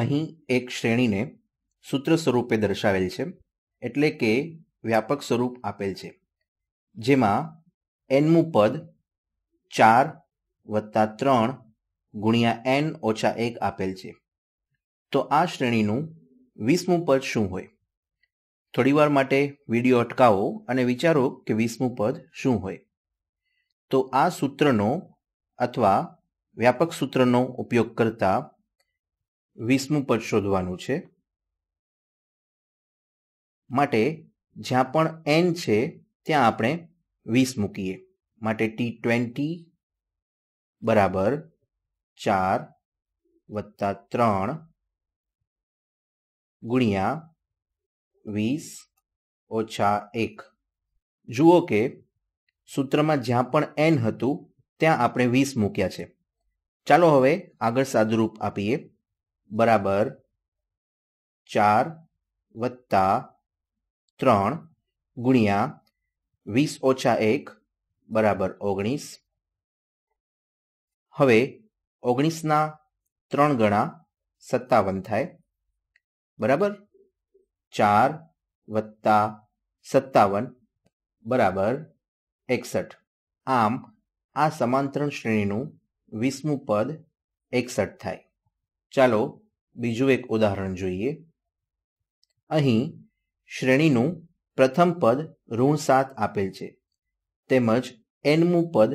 અહીં એક શ્રેણીને સૂત્ર સ્વરૂપે દર્શાવેલ છે એટલે કે વ્યાપક સ્વરૂપ આપેલ છે જેમાં એનમું પદ ચાર વત્તા ત્રણ ગુણ્યા એન ઓછા એક આપેલ છે તો આ શ્રેણીનું વીસમું પદ શું હોય થોડીવાર માટે વિડીયો અટકાવો અને વિચારો કે વીસમું પદ શું હોય તો આ સૂત્રનો અથવા વ્યાપક સૂત્રનો ઉપયોગ કરતા વીસમું પદ શોધવાનું છે માટે જ્યાં પણ એન છે ત્યાં આપણે વીસ મૂકીએ માટે ટી ટ્વેન્ટી બરાબર ચાર વત્તા ત્રણ ગુણ્યા વીસ ઓછા એક જુઓ કે સૂત્રમાં જ્યાં પણ એન હતું ત્યાં આપણે વીસ મૂક્યા છે ચાલો હવે આગળ સાદુરૂપ આપીએ બરાબર ચાર વત્તા ત્રણ ગુણ્યા વીસ ઓછા એક બરાબર ઓગણીસ હવે ઓગણીસના ત્રણ ગણા સત્તાવન થાય બરાબર ચાર વત્તા સત્તાવન બરાબર એકસઠ આમ આ સમાંતરણ શ્રેણીનું વીસમું પદ એકસઠ થાય ચાલો બીજું એક ઉદાહરણ જોઈએ અહીં શ્રેણીનું પ્રથમ પદ ઋણ સાત આપેલ છે તેમજ એનમું પદ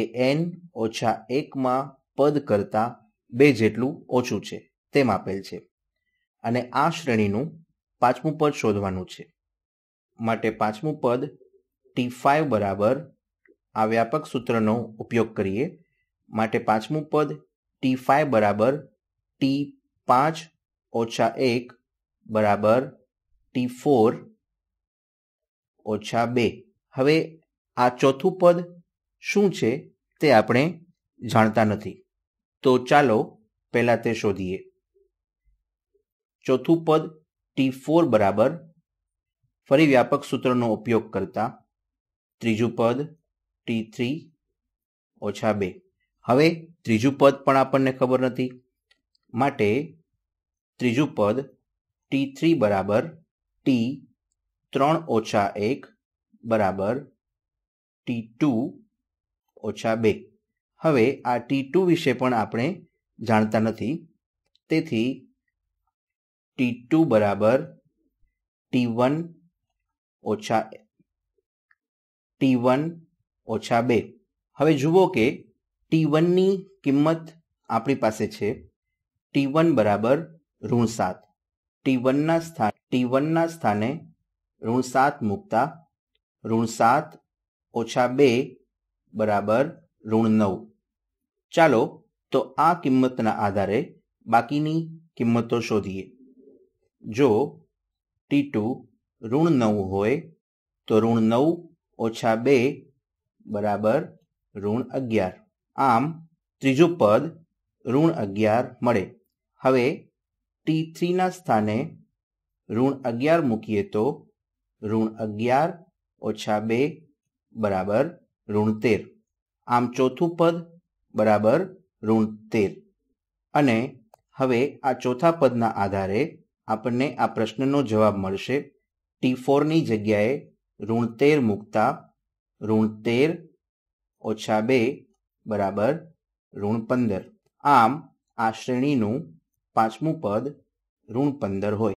એ એન ઓછા એકમાં પદ કરતાં બે જેટલું ઓછું છે તેમ આપેલ છે અને આ શ્રેણીનું પાંચમું પદ શોધવાનું છે માટે પાંચમું પદ ટી ફાઇવ બરાબર આ વ્યાપક સૂત્રનો ઉપયોગ કરીએ માટે પાંચમું પદ ટી ફાઇવ બરાબર ટી પાંચ ઓછા એક બરાબર ટી ફોર ઓછા બે હવે આ ચોથું પદ શું છે તે આપણે જાણતા નથી તો ચાલો પહેલાં તે શોધીએ ચોથું પદ ટી ફોર બરાબર ફરી વ્યાપક સૂત્રનો ઉપયોગ કરતા ત્રીજું પદ ટી થ્રી ઓછા બે હવે ત્રીજું પદ પણ આપણને ખબર નથી માટે ત્રીજું પદ ટી થ્રી બરાબર ટી ત્રણ ઓછા એક બરાબર ટી ટુ ઓછા બે હવે આ ટી ટુ વિશે પણ આપણે જાણતા નથી તેથી ટી ટુ બરાબર ટી વન ઓછા ટી વન ઓછા બે હવે જુઓ કે ટી વનની કિંમત આપણી પાસે છે ટી વન બરાબર ઋણ સાત ટી વનના સ્થાન ટી વનના સ્થાને ઋણ સાત મૂકતા ઋણ સાત ઓછા બે બરાબર ઋણ નવ ચાલો તો આ કિંમતના આધારે બાકીની કિંમતો શોધીએ જો ટી ટુ ઋણ નવ હોય તો ઋણ નવ ઓછા બે બરાબર ઋણ અગિયાર આમ ત્રીજું પદ ઋણ અગિયાર મળે હવે ટી થ્રીના સ્થાને ઋણ અગિયાર મૂકીએ તો ઋણ અગિયાર ઓછા બે બરાબર ઋણ તેર આમ ચોથું પદ બરાબર ઋણ તેર અને હવે આ ચોથા પદના આધારે આપણને આ પ્રશ્નનો જવાબ મળશે ટી ફોરની જગ્યાએ ઋણ તેર મૂકતા ઋણ તેર ઓછા બે બરાબર ઋણ પંદર આમ આ શ્રેણીનું પાંચમું પદ ઋણ પંદર હોય